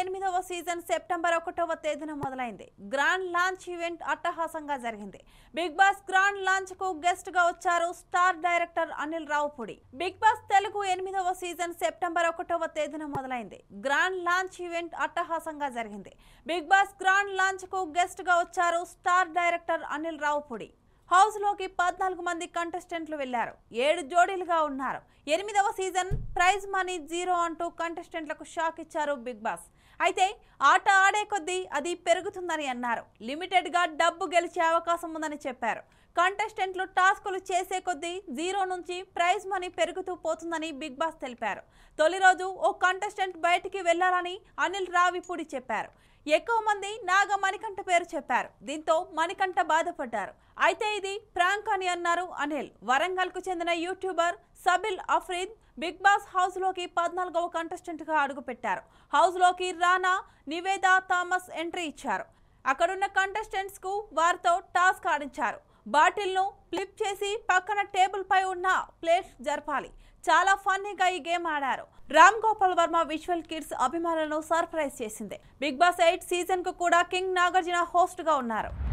ఎనిమిదవ season September ఒకటవ తేదీన మొదలైంది గ్రాండ్ లాంచ్ ఈవెంట్ అట్టహాసంగా జరిగింది బిగ్ బాస్ గ్రాండ్ లాంచ్ కు గెస్ట్ గా వచ్చారు star director Anil Ravipudi Bigg Boss Telugu ఎనిమిదవ సీజన్ సెప్టెంబర్ ఒకటవ తేదీన మొదలైంది గ్రాండ్ లాంచ్ ఈవెంట్ అట్టహాసంగా జరిగింది బిగ్ బాస్ గ్రాండ్ లాంచ్ కు గెస్ట్ గా వచ్చారు స్టార్ డైరెక్టర్ అనిల్ రావుపూడి హౌస్లోకి పద్నాలుగు మంది కంటెస్టెంట్లు వెళ్లారు ఏడు జోడీలుగా ఉన్నారు ఎనిమిదవ సీజన్ ప్రైజ్ మనీ జీరో అంటూ కంటెస్టెంట్లకు షాక్ ఇచ్చారు బిగ్ బాస్ అయితే ఆట ఆడే కొద్దీ అది పెరుగుతుందని అన్నారు లిమిటెడ్గా డబ్బు గెలిచే అవకాశం ఉందని చెప్పారు కంటెస్టెంట్లు టాస్కులు చేసే కొద్దీ జీరో నుంచి ప్రైజ్ మనీ పెరుగుతూ పోతుందని బిగ్ బాస్ తెలిపారు తొలి రోజు ఓ కంటెస్టెంట్ బయటికి వెళ్లాలని అనిల్ రావిపూడి చెప్పారు ఎక్కువ మంది నాగ మణికంఠ పేరు చెప్పారు దీంతో మణికంఠ బాధపడ్డారు అయితే ఇది ప్రాంక్ అని అన్నారు అనిల్ వరంగల్కు చెందిన YouTuber Sabil Afreed Bigg Boss హౌస్లోకి పద్నాలుగవ కంటెస్టెంట్గా అడుగుపెట్టారు హౌస్లోకి రానా నివేదా థామస్ ఎంట్రీ ఇచ్చారు అక్కడున్న కంటెస్టెంట్స్కు వారితో టాస్క్ ఆడించారు బాటిల్ను ఫ్లిప్ చేసి పక్కన టేబుల్ పై ఉన్న ప్లేట్ జరపాలి చాలా ఫన్నీగా ఈ గేమ్ ఆడారు రామ్ గోపాల్ వర్మ విజువల్ కిడ్స్ అభిమానులను సర్ప్రైజ్ చేసింది బిగ్ బాస్ ఎయిట్ సీజన్ కు కూడా కింగ్ నాగార్జున హోస్ట్ గా ఉన్నారు